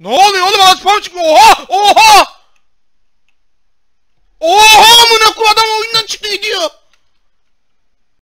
Ne oluyor oğlum aspam çıkıyor. Oha! Oha! Oha amına koyayım adam oyundan çıktı gidiyor.